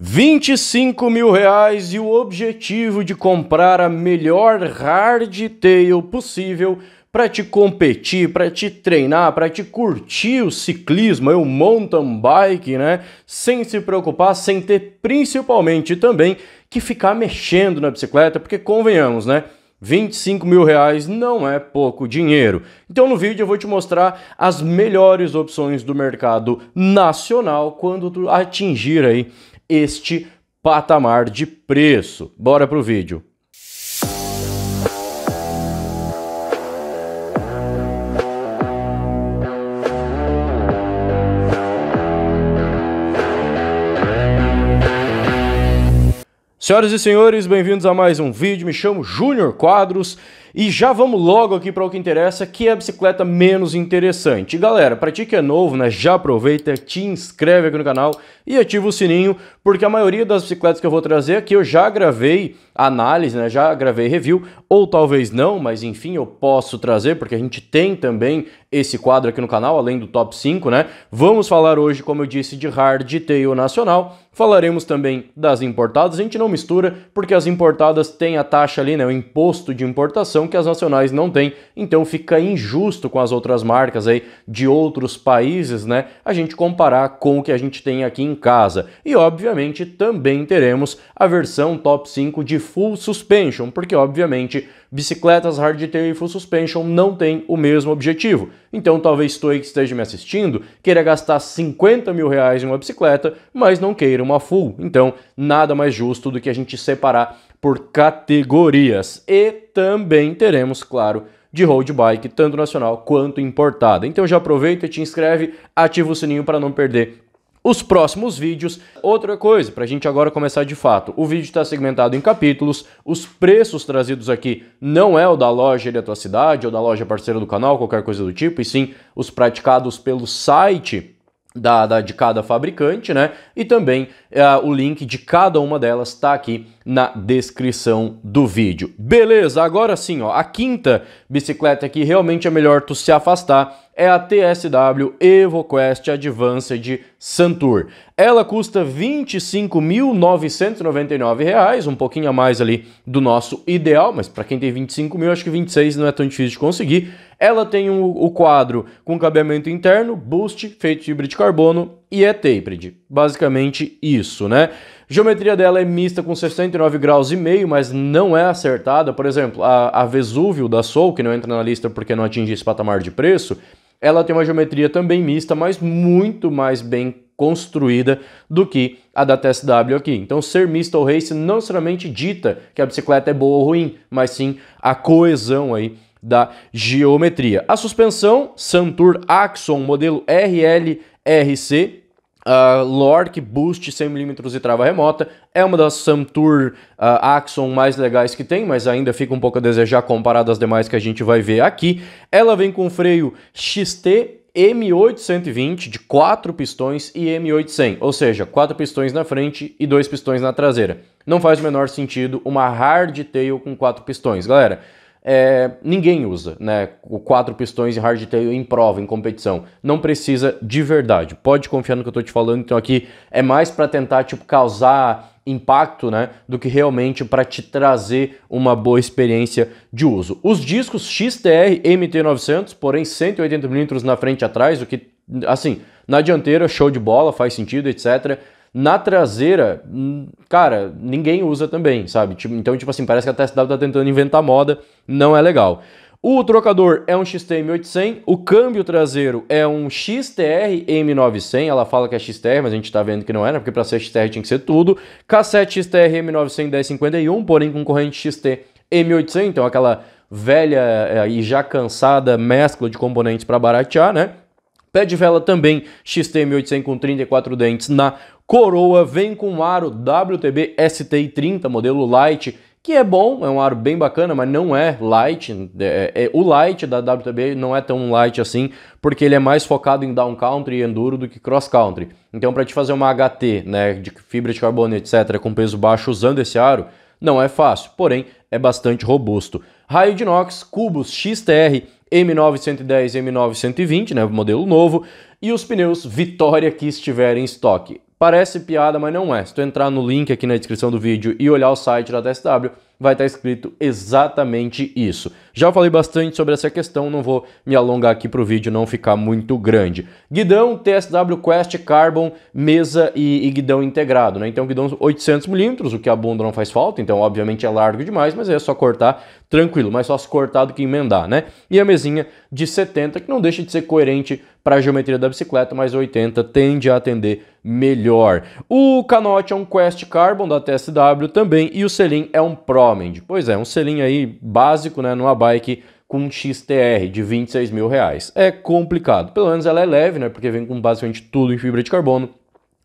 25 mil reais e o objetivo de comprar a melhor hardtail possível para te competir, para te treinar, para te curtir o ciclismo, o mountain bike, né? Sem se preocupar, sem ter principalmente também que ficar mexendo na bicicleta, porque convenhamos, né? 25 mil reais não é pouco dinheiro. Então, no vídeo, eu vou te mostrar as melhores opções do mercado nacional quando tu atingir aí este patamar de preço. Bora pro vídeo. Senhoras e senhores, bem-vindos a mais um vídeo. Me chamo Júnior Quadros e já vamos logo aqui para o que interessa, que é a bicicleta menos interessante. galera, para ti que é novo, né, já aproveita, te inscreve aqui no canal e ativa o sininho, porque a maioria das bicicletas que eu vou trazer aqui eu já gravei análise, né, já gravei review, ou talvez não, mas enfim, eu posso trazer, porque a gente tem também esse quadro aqui no canal, além do top 5, né? Vamos falar hoje, como eu disse, de hardtail nacional. Falaremos também das importadas. A gente não mistura, porque as importadas têm a taxa ali, né, o imposto de importação que as nacionais não têm. Então fica injusto com as outras marcas aí de outros países, né? A gente comparar com o que a gente tem aqui em casa. E obviamente também teremos a versão top 5 de full suspension, porque obviamente bicicletas hardtail e full suspension não têm o mesmo objetivo. Então talvez tu aí que esteja me assistindo queira gastar 50 mil reais em uma bicicleta, mas não queira uma full. Então nada mais justo do que a gente separar por categorias. E também teremos, claro, de road bike, tanto nacional quanto importada. Então já aproveita e te inscreve, ativa o sininho para não perder os próximos vídeos. Outra coisa, para a gente agora começar de fato, o vídeo está segmentado em capítulos, os preços trazidos aqui não é o da loja da tua cidade ou da loja parceira do canal, qualquer coisa do tipo, e sim os praticados pelo site da, da, de cada fabricante, né? e também uh, o link de cada uma delas está aqui na descrição do vídeo. Beleza, agora sim, ó, a quinta bicicleta que realmente é melhor tu se afastar é a TSW EvoQuest Advanced Santur. Ela custa R$ 25.999, um pouquinho a mais ali do nosso ideal, mas para quem tem 25 mil, acho que 26 não é tão difícil de conseguir. Ela tem um, o quadro com cabeamento interno, boost, feito de fibra de carbono, e é tapered. Basicamente isso, né? geometria dela é mista com 69 graus e meio, mas não é acertada. Por exemplo, a, a Vesúvio da Soul, que não entra na lista porque não atinge esse patamar de preço, ela tem uma geometria também mista, mas muito mais bem construída do que a da TSW aqui. Então, ser mista ou race não necessariamente dita que a bicicleta é boa ou ruim, mas sim a coesão aí da geometria. A suspensão Santur Axon modelo RLRC Uh, Lork Boost 100mm e trava remota é uma das Santur uh, Axon mais legais que tem, mas ainda fica um pouco a desejar comparado às demais que a gente vai ver aqui. Ela vem com freio XT M820 de 4 pistões e M800, ou seja, 4 pistões na frente e 2 pistões na traseira. Não faz o menor sentido uma hardtail com 4 pistões, galera é, ninguém usa, né? O quatro pistões e hardtail em prova, em competição. Não precisa de verdade. Pode confiar no que eu estou te falando. Então aqui é mais para tentar tipo causar impacto, né, do que realmente para te trazer uma boa experiência de uso. Os discos XTR MT900, porém 180 mm na frente e atrás, o que assim, na dianteira show de bola, faz sentido, etc na traseira, hum, cara, ninguém usa também, sabe? Tipo, então, tipo assim, parece que a TSW tá tentando inventar moda, não é legal. O trocador é um XTM800, o câmbio traseiro é um XTR M900, ela fala que é XTR, mas a gente tá vendo que não era, é, né? Porque para ser XTR tinha que ser tudo. Cassete XTR M900 1051, porém com corrente XT M800, então aquela velha e eh, já cansada mescla de componentes para baratear, né? Pé de vela também XTM800 com 34 dentes na Coroa vem com um aro WTB STI 30, modelo Light, que é bom, é um aro bem bacana, mas não é light. É, é, o light da WTB não é tão light assim, porque ele é mais focado em down country e enduro do que cross country. Então, para te fazer uma HT, né, de fibra de carbono, etc, com peso baixo usando esse aro, não é fácil, porém é bastante robusto. Raio de inox, cubos XTR M910 M920, né, modelo novo, e os pneus Vitória que estiverem em estoque. Parece piada, mas não é. Se tu entrar no link aqui na descrição do vídeo e olhar o site da TSW, vai estar tá escrito exatamente isso. Já falei bastante sobre essa questão, não vou me alongar aqui para o vídeo não ficar muito grande. Guidão TSW Quest Carbon, mesa e, e guidão integrado, né? Então guidão 800mm, o que a bunda não faz falta, então obviamente é largo demais, mas é só cortar tranquilo, mais fácil cortar do que emendar, né? E a mesinha de 70, que não deixa de ser coerente para a geometria da bicicleta, mas 80 tende a atender melhor. O canote é um Quest Carbon da TSW também e o selim é um Promend. Pois é, um selim aí básico, né, numa bike com um XTR de 26 mil reais. É complicado, pelo menos ela é leve, né, porque vem com basicamente tudo em fibra de carbono,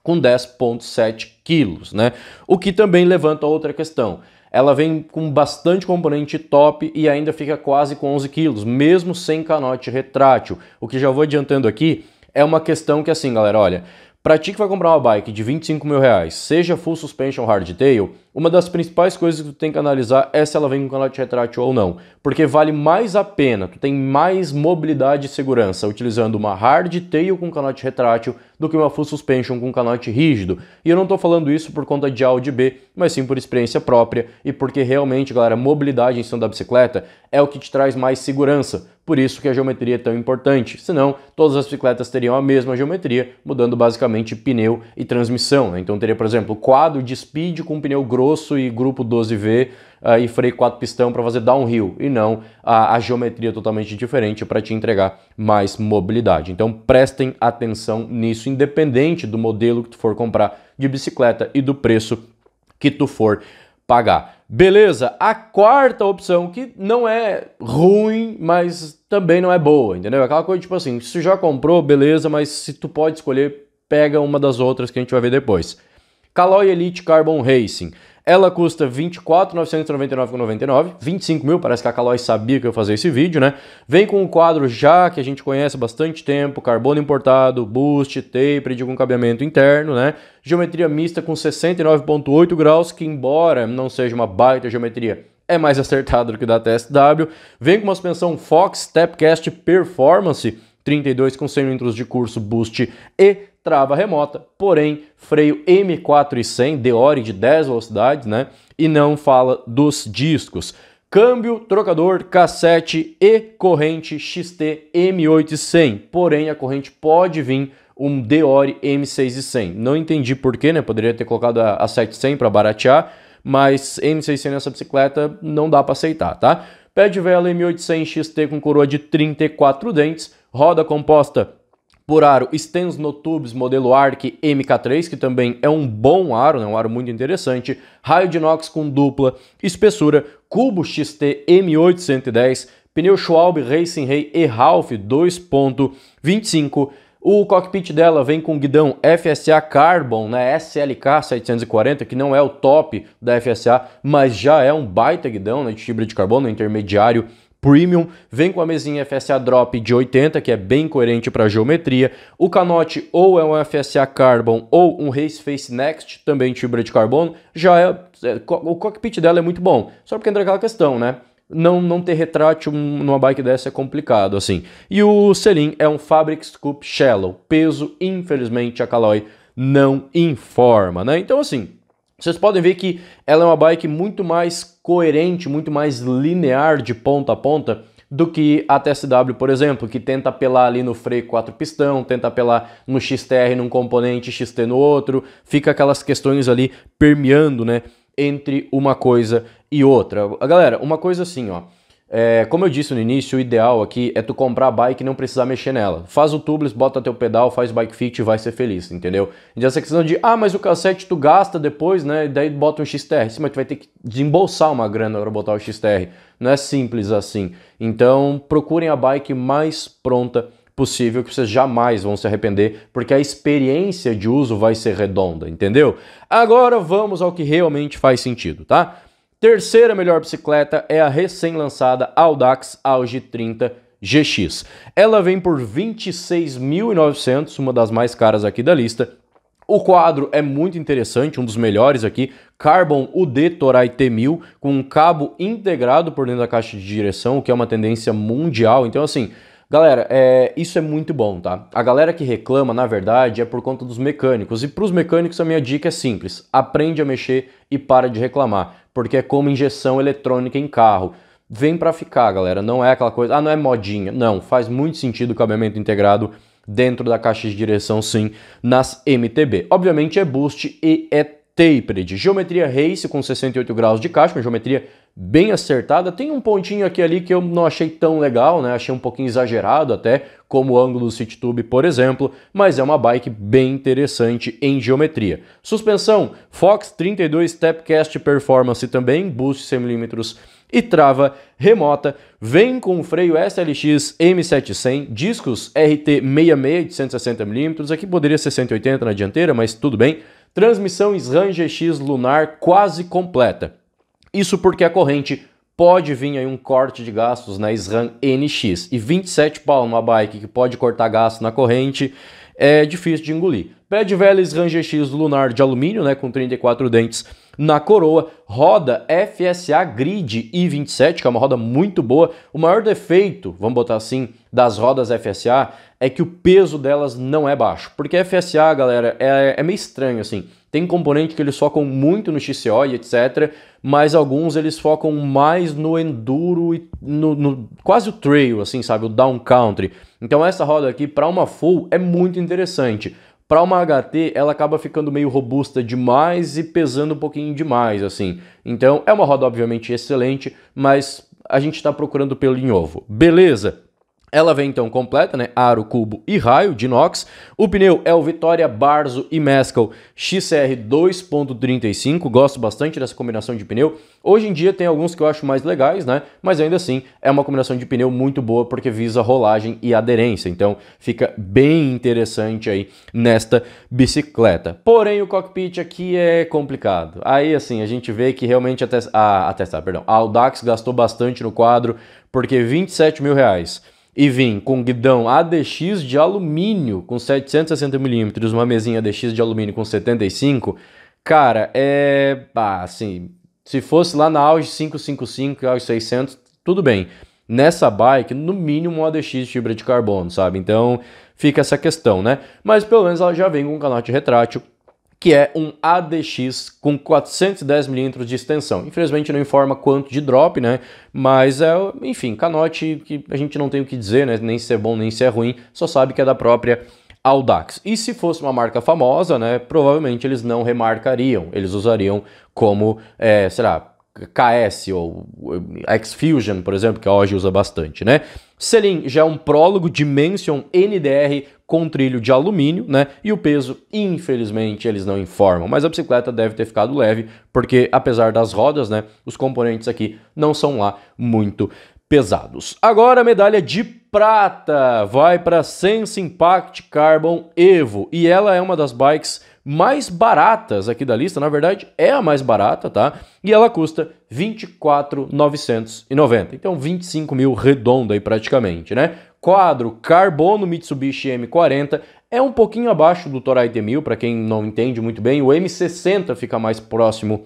com 10.7 quilos, né, o que também levanta outra questão ela vem com bastante componente top e ainda fica quase com 11 quilos, mesmo sem canote retrátil. O que já vou adiantando aqui é uma questão que assim, galera, olha, para ti que vai comprar uma bike de 25 mil reais, seja full suspension ou hardtail, uma das principais coisas que tu tem que analisar é se ela vem com canote retrátil ou não, porque vale mais a pena, tu tem mais mobilidade e segurança utilizando uma hardtail com canote retrátil do que uma full suspension com canote rígido. E eu não estou falando isso por conta de A ou de B, mas sim por experiência própria e porque realmente, galera, mobilidade em cima da bicicleta é o que te traz mais segurança. Por isso que a geometria é tão importante. Senão, todas as bicicletas teriam a mesma geometria, mudando basicamente pneu e transmissão. Né? Então teria, por exemplo, quadro de speed com pneu grosso e grupo 12V uh, ah, e freio 4 pistão para fazer downhill, e não a, a geometria totalmente diferente para te entregar mais mobilidade. Então prestem atenção nisso, independente do modelo que tu for comprar de bicicleta e do preço que tu for pagar. Beleza, a quarta opção, que não é ruim, mas também não é boa, entendeu? É aquela coisa tipo assim, se já comprou, beleza, mas se tu pode escolher, pega uma das outras que a gente vai ver depois. Caloi Elite Carbon Racing. Ela custa 24.999,99, 25 mil, parece que a Caloi sabia que eu ia fazer esse vídeo, né? Vem com um quadro já que a gente conhece há bastante tempo, carbono importado, boost, tapered com cabeamento interno, né? Geometria mista com 69.8 graus, que embora não seja uma baita geometria, é mais acertado do que da TSW. Vem com uma suspensão Fox Stepcast Performance, 32 com 100 litros de curso boost e trava remota, porém freio M4 e 100 Deore de 10 velocidades, né? E não fala dos discos. Câmbio, trocador, cassete e corrente XT M8 e 100, porém a corrente pode vir um Deore M6 e 100. Não entendi porquê, né? Poderia ter colocado a, a 700 para baratear, mas M600 nessa bicicleta não dá para aceitar, tá? Pé de vela M800 XT com coroa de 34 dentes, roda composta por aro, Stens Notubes modelo ARC MK3, que também é um bom aro, né? um aro muito interessante. Raio de inox com dupla espessura. Cubo XT M810. Pneu Schwalbe Racing Rei e Ralph 2.25. O cockpit dela vem com guidão FSA Carbon, né, SLK 740, que não é o top da FSA, mas já é um baita guidão né, de fibra de carbono intermediário Premium, vem com a mesinha FSA Drop de 80, que é bem coerente para a geometria. O canote ou é um FSA Carbon ou um Race Face Next, também de fibra de carbono, já é, é, o cockpit dela é muito bom. Só porque entra aquela questão, né? Não, não ter retrátil numa bike dessa é complicado, assim. E o Selim é um Fabric Scoop Shallow. Peso, infelizmente, a Caloi não informa, né? Então, assim, vocês podem ver que ela é uma bike muito mais coerente, muito mais linear de ponta a ponta do que a TSW, por exemplo, que tenta apelar ali no freio 4 pistão, tenta apelar no XTR num componente, XT no outro, fica aquelas questões ali permeando, né, entre uma coisa e outra. Galera, uma coisa assim, ó, é, como eu disse no início, o ideal aqui é tu comprar a bike e não precisar mexer nela. Faz o tubeless, bota teu pedal, faz bike fit e vai ser feliz, entendeu? E essa questão de, ah, mas o cassete tu gasta depois, né? E daí bota um XTR. Sim, mas tu vai ter que desembolsar uma grana pra botar o XTR. Não é simples assim. Então procurem a bike mais pronta possível que vocês jamais vão se arrepender, porque a experiência de uso vai ser redonda, entendeu? Agora vamos ao que realmente faz sentido, tá? Terceira melhor bicicleta é a recém-lançada Audax Auge 30 GX. Ela vem por 26.900, uma das mais caras aqui da lista. O quadro é muito interessante, um dos melhores aqui, Carbon UD Toray T1000 com um cabo integrado por dentro da caixa de direção, o que é uma tendência mundial. Então assim, Galera, é, isso é muito bom, tá? A galera que reclama, na verdade, é por conta dos mecânicos. E para os mecânicos, a minha dica é simples: aprende a mexer e para de reclamar porque é como injeção eletrônica em carro. Vem para ficar, galera. Não é aquela coisa, ah, não é modinha. Não, faz muito sentido o cabeamento integrado dentro da caixa de direção, sim, nas MTB. Obviamente é boost e é tapered. Geometria race com 68 graus de caixa, uma geometria bem acertada. Tem um pontinho aqui ali que eu não achei tão legal, né? Achei um pouquinho exagerado até, como o ângulo do CityTube, por exemplo, mas é uma bike bem interessante em geometria. Suspensão Fox 32 Stepcast Performance também, boost 100mm e trava remota. Vem com freio SLX M700, discos RT66 de 160mm, aqui poderia ser 180 na dianteira, mas tudo bem. Transmissão SRAM GX Lunar quase completa. Isso porque a corrente pode vir aí um corte de gastos na SRAM NX. E 27 pau numa bike que pode cortar gasto na corrente é difícil de engolir. Pé de velha SRAM GX Lunar de alumínio, né, com 34 dentes na coroa. Roda FSA Grid I27, que é uma roda muito boa. O maior defeito, vamos botar assim, das rodas FSA é que o peso delas não é baixo. Porque FSA, galera, é, é meio estranho, assim. Tem componente que eles focam muito no XCO e etc, mas alguns eles focam mais no enduro e no, no quase o trail, assim, sabe, o down country. Então essa roda aqui para uma full é muito interessante. Para uma HT, ela acaba ficando meio robusta demais e pesando um pouquinho demais, assim. Então, é uma roda obviamente excelente, mas a gente está procurando pelo em ovo. Beleza? Ela vem então completa, né? Aro, cubo e raio de inox. O pneu é o Vitória Barzo e Mescal XR 2.35. Gosto bastante dessa combinação de pneu. Hoje em dia tem alguns que eu acho mais legais, né? Mas ainda assim é uma combinação de pneu muito boa porque visa rolagem e aderência. Então fica bem interessante aí nesta bicicleta. Porém o cockpit aqui é complicado. Aí assim a gente vê que realmente a, Tesla, a, perdão, a Audax gastou bastante no quadro porque 27 mil reais e vim com guidão ADX de alumínio com 760mm, uma mesinha ADX de alumínio com 75, cara, é. Ah, assim, se fosse lá na Auge 555 e Auge 600, tudo bem. Nessa bike, no mínimo um ADX de fibra de carbono, sabe? Então fica essa questão, né? Mas pelo menos ela já vem com um canote retrátil que é um ADX com 410mm de extensão. Infelizmente não informa quanto de drop, né? Mas é, enfim, canote que a gente não tem o que dizer, né? Nem se é bom, nem se é ruim, só sabe que é da própria Audax. E se fosse uma marca famosa, né? Provavelmente eles não remarcariam, eles usariam como, é, sei lá, KS ou é, X-Fusion, por exemplo, que a hoje usa bastante, né? Selim já é um prólogo Dimension NDR com trilho de alumínio, né? E o peso, infelizmente, eles não informam, mas a bicicleta deve ter ficado leve, porque apesar das rodas, né, os componentes aqui não são lá muito pesados. Agora a medalha de prata vai para Sense Impact Carbon Evo e ela é uma das bikes mais baratas aqui da lista, na verdade é a mais barata, tá? E ela custa 24.990, então 25 mil redondo aí praticamente, né? quadro carbono Mitsubishi M40 é um pouquinho abaixo do Toray T1000, para quem não entende muito bem, o M60 fica mais próximo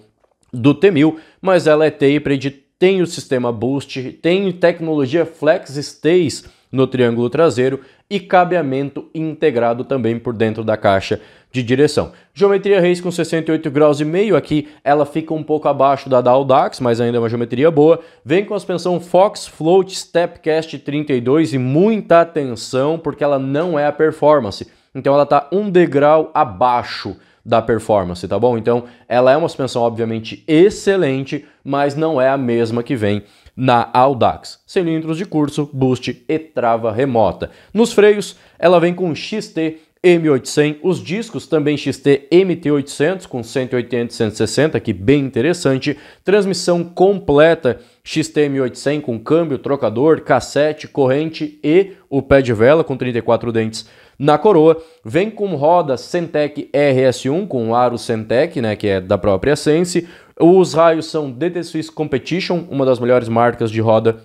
do T1000, mas ela é tapered, tem o sistema boost, tem tecnologia flex stays no triângulo traseiro e cabeamento integrado também por dentro da caixa de direção. Geometria Reis com 68 graus e meio aqui, ela fica um pouco abaixo da da Audax, mas ainda é uma geometria boa. Vem com a suspensão Fox Float Stepcast 32 e muita atenção porque ela não é a performance. Então ela está um degrau abaixo da performance, tá bom? Então ela é uma suspensão obviamente excelente, mas não é a mesma que vem na Audax. Cilindros de curso, boost e trava remota. Nos freios, ela vem com XT M800, os discos também XT MT800 com 180 e 160, que bem interessante, transmissão completa XT-M800 com câmbio, trocador, cassete, corrente e o pé de vela com 34 dentes na coroa. Vem com roda Sentec RS1 com aro Sentec né, que é da própria Sense. Os raios são DT Swiss Competition, uma das melhores marcas de roda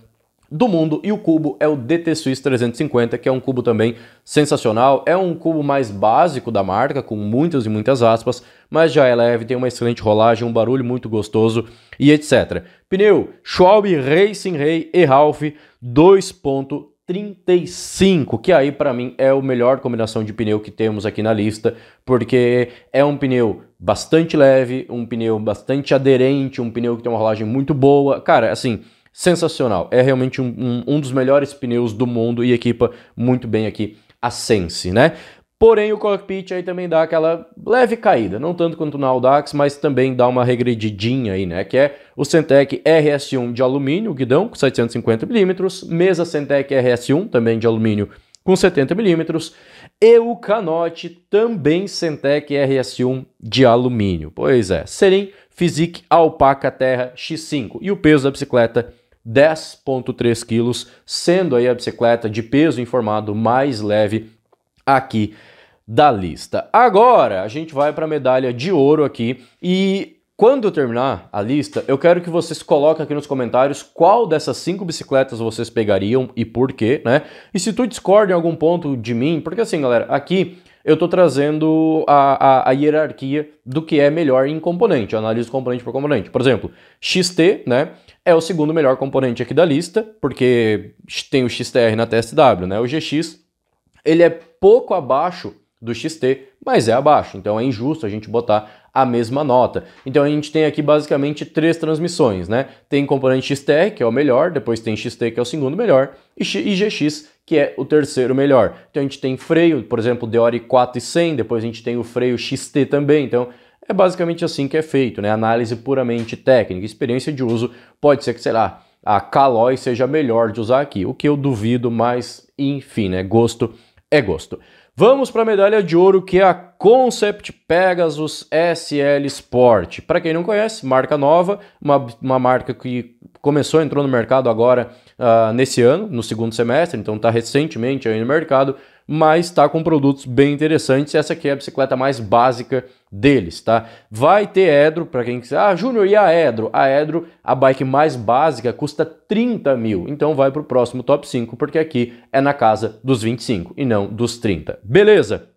do mundo e o cubo é o DT Swiss 350, que é um cubo também sensacional. É um cubo mais básico da marca, com muitas e muitas aspas, mas já é leve, tem uma excelente rolagem, um barulho muito gostoso e etc. Pneu Schwalbe Racing Ray e Ralph 2.35, que aí para mim é a melhor combinação de pneu que temos aqui na lista, porque é um pneu bastante leve, um pneu bastante aderente, um pneu que tem uma rolagem muito boa. Cara, assim, sensacional. É realmente um, um, um dos melhores pneus do mundo e equipa muito bem aqui a Sense, né? Porém, o cockpit aí também dá aquela leve caída, não tanto quanto na Audax, mas também dá uma regredidinha aí, né? Que é o Centec RS1 de alumínio, guidão com 750mm, mesa Centec RS1 também de alumínio com 70mm, e o canote também Centec RS1 de alumínio. Pois é, Serim, Physique, Alpaca Terra X5 e o peso da bicicleta 10,3 quilos, sendo aí a bicicleta de peso informado mais leve aqui da lista. Agora a gente vai para a medalha de ouro aqui e quando eu terminar a lista, eu quero que vocês coloquem aqui nos comentários qual dessas cinco bicicletas vocês pegariam e por quê, né? E se tu discorda em algum ponto de mim, porque assim, galera, aqui eu estou trazendo a, a, a, hierarquia do que é melhor em componente. Eu analiso componente por componente. Por exemplo, XT né, é o segundo melhor componente aqui da lista, porque tem o XTR na TSW. Né? O GX ele é pouco abaixo do XT, mas é abaixo. Então é injusto a gente botar a mesma nota. Então a gente tem aqui basicamente três transmissões, né? Tem componente XTR, que é o melhor, depois tem XT, que é o segundo melhor, e, X, e GX, que é o terceiro melhor. Então a gente tem freio, por exemplo, DORI 4 e 100, depois a gente tem o freio XT também. Então é basicamente assim que é feito, né? Análise puramente técnica, experiência de uso. Pode ser que, sei lá, a Caloi seja melhor de usar aqui, o que eu duvido, mas enfim, né? Gosto é gosto. Vamos para a medalha de ouro que é a Concept Pegasus SL Sport. Para quem não conhece, marca nova, uma, uma marca que começou, entrou no mercado agora uh, nesse ano, no segundo semestre, então está recentemente aí no mercado, mas está com produtos bem interessantes. Essa aqui é a bicicleta mais básica deles, tá? Vai ter Edro, para quem quiser. Ah, Júnior, e a Edro? A Edro, a bike mais básica, custa 30 mil. Então vai para o próximo top 5, porque aqui é na casa dos 25 e não dos 30. Beleza?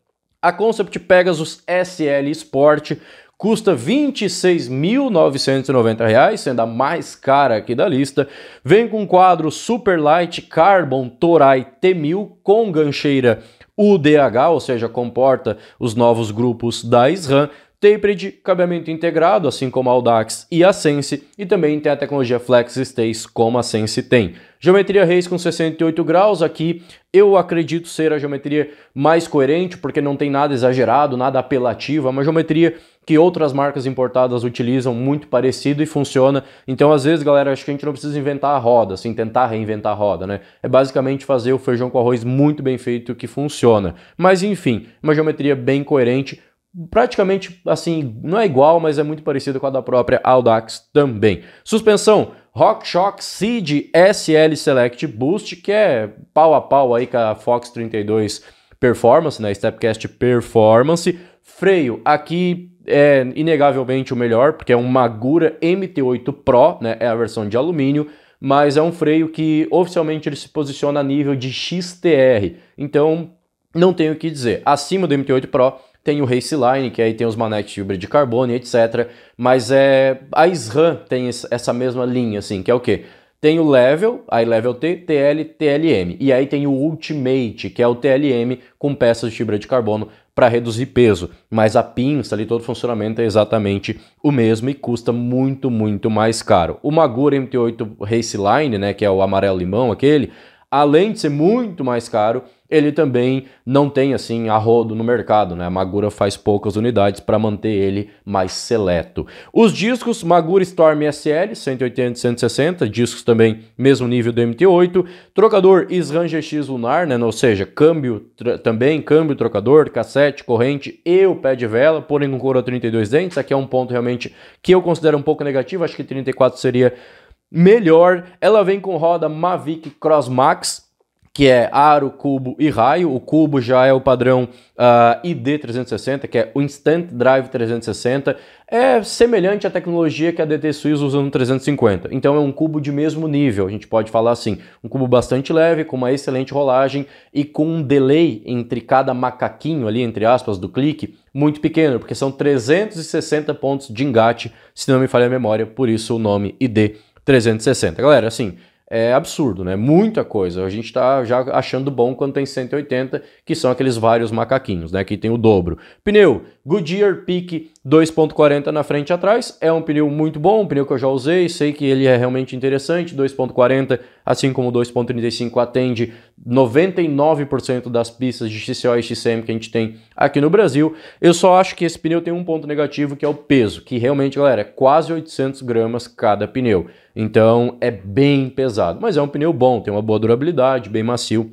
A Concept Pegasus SL Sport custa R$ 26.990, sendo a mais cara aqui da lista. Vem com quadro Super Light Carbon Torai T1000 com gancheira UDH, ou seja, comporta os novos grupos da SRAM, Tapered, cabeamento integrado, assim como a Audax e a Sense, e também tem a tecnologia Flex Stays, como a Sense tem. Geometria Reis com 68 graus aqui, eu acredito ser a geometria mais coerente, porque não tem nada exagerado, nada apelativo, é uma geometria que outras marcas importadas utilizam muito parecido e funciona. Então, às vezes, galera, acho que a gente não precisa inventar a roda, assim, tentar reinventar a roda, né? É basicamente fazer o feijão com arroz muito bem feito que funciona. Mas, enfim, uma geometria bem coerente, praticamente assim, não é igual, mas é muito parecida com a da própria Audax também. Suspensão RockShox Seed SL Select Boost, que é pau a pau aí com a Fox 32 Performance, né, Stepcast Performance. Freio aqui é inegavelmente o melhor, porque é um Magura MT8 Pro, né, é a versão de alumínio mas é um freio que oficialmente ele se posiciona a nível de XTR. Então, não tenho o que dizer. Acima do MT8 Pro tem o Race Line, que aí tem os de fibra de carbono, etc. Mas é a SRAM tem essa mesma linha, assim, que é o quê? Tem o Level, aí Level T, TL, TLM. E aí tem o Ultimate, que é o TLM com peças de fibra de carbono para reduzir peso. Mas a pinça ali, todo o funcionamento é exatamente o mesmo e custa muito, muito mais caro. O Magura MT8 Race Line, né, que é o amarelo-limão aquele, além de ser muito mais caro, ele também não tem assim arrodo no mercado, né? A Magura faz poucas unidades para manter ele mais seleto. Os discos Magura Storm SL 180 160, discos também mesmo nível do MT8, trocador Sran GX Lunar, né? Ou seja, câmbio também, câmbio trocador, cassete, corrente e o pé de vela, porém com couro 32 dentes. Aqui é um ponto realmente que eu considero um pouco negativo, acho que 34 seria melhor. Ela vem com roda Mavic Cross Max, que é aro, cubo e raio. O cubo já é o padrão uh, ah, ID360, que é o Instant Drive 360. É semelhante à tecnologia que a DT Suisse usa no 350. Então é um cubo de mesmo nível, a gente pode falar assim. Um cubo bastante leve, com uma excelente rolagem e com um delay entre cada macaquinho ali, entre aspas, do clique, muito pequeno, porque são 360 pontos de engate, se não me falha a memória, por isso o nome ID360. 360. Galera, assim, é absurdo, né? Muita coisa. A gente tá já achando bom quando tem 180, que são aqueles vários macaquinhos, né? Que tem o dobro. Pneu, Goodyear Peak 2.40 na frente e atrás. É um pneu muito bom, um pneu que eu já usei, sei que ele é realmente interessante. 2.40, assim como 2.35 atende 99% das pistas de XCO e XCM que a gente tem aqui no Brasil. Eu só acho que esse pneu tem um ponto negativo que é o peso, que realmente, galera, é quase 800 gramas cada pneu. Então é bem pesado, mas é um pneu bom, tem uma boa durabilidade, bem macio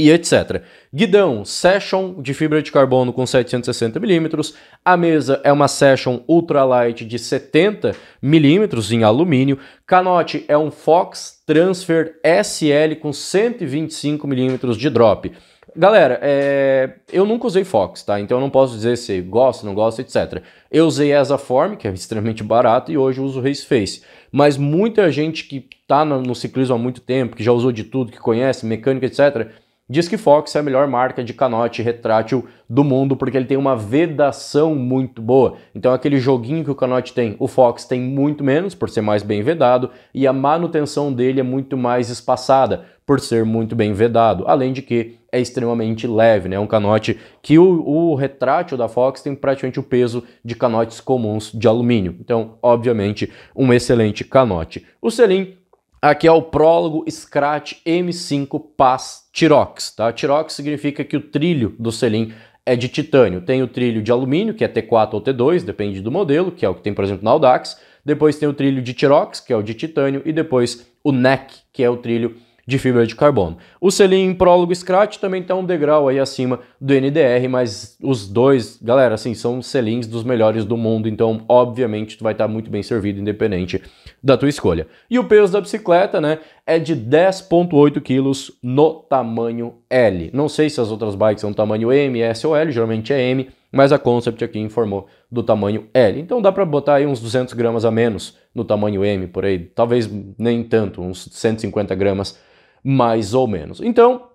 e etc. Guidão, Session de fibra de carbono com 760mm, a mesa é uma Session Ultralight de 70mm em alumínio, canote é um Fox Transfer SL com 125mm de drop. Galera, é... eu nunca usei Fox, tá? Então eu não posso dizer se gosto, não gosto, etc. Eu usei essa Form, que é extremamente barato, e hoje eu uso Race Face. Mas muita gente que tá no ciclismo há muito tempo, que já usou de tudo, que conhece, mecânica, etc., Diz que Fox é a melhor marca de canote retrátil do mundo porque ele tem uma vedação muito boa. Então aquele joguinho que o canote tem, o Fox tem muito menos por ser mais bem vedado e a manutenção dele é muito mais espaçada por ser muito bem vedado. Além de que é extremamente leve, né? É um canote que o, o retrátil da Fox tem praticamente o peso de canotes comuns de alumínio. Então, obviamente, um excelente canote. O Selim Aqui é o prólogo Scratch M5 Pass Tirox. Tá? Tirox significa que o trilho do selim é de titânio. Tem o trilho de alumínio, que é T4 ou T2, depende do modelo, que é o que tem, por exemplo, na Audax. Depois tem o trilho de Tirox, que é o de titânio. E depois o NEC, que é o trilho de fibra de carbono. O Selim prólogo Scratch também está um degrau aí acima do NDR, mas os dois, galera, assim, são Selins dos melhores do mundo, então obviamente tu vai estar tá muito bem servido, independente da tua escolha. E o peso da bicicleta, né, é de 10.8 quilos no tamanho L. Não sei se as outras bikes são tamanho M, S ou L, geralmente é M, mas a Concept aqui informou do tamanho L. Então dá para botar aí uns 200 gramas a menos no tamanho M, por aí, talvez nem tanto, uns 150 gramas mais ou menos. Então,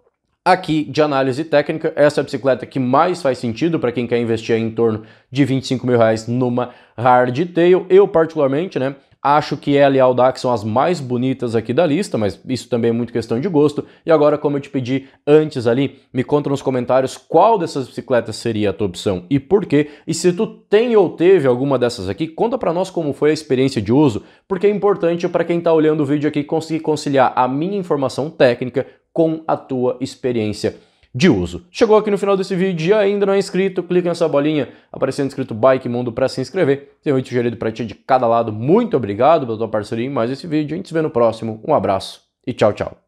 aqui de análise técnica, essa é a bicicleta que mais faz sentido para quem quer investir em torno de 25 mil reais numa hardtail. Eu, particularmente, né, Acho que ela e a Aldax são as mais bonitas aqui da lista, mas isso também é muito questão de gosto. E agora, como eu te pedi antes ali, me conta nos comentários qual dessas bicicletas seria a tua opção e por quê. E se tu tem ou teve alguma dessas aqui, conta para nós como foi a experiência de uso, porque é importante para quem está olhando o vídeo aqui conseguir conciliar a minha informação técnica com a tua experiência de uso. Chegou aqui no final desse vídeo e ainda não é inscrito, clica nessa bolinha aparecendo escrito Bike Mundo para se inscrever. Tem um sugerido para ti de cada lado. Muito obrigado pela tua parceria em mais esse vídeo. A gente se vê no próximo. Um abraço e tchau, tchau.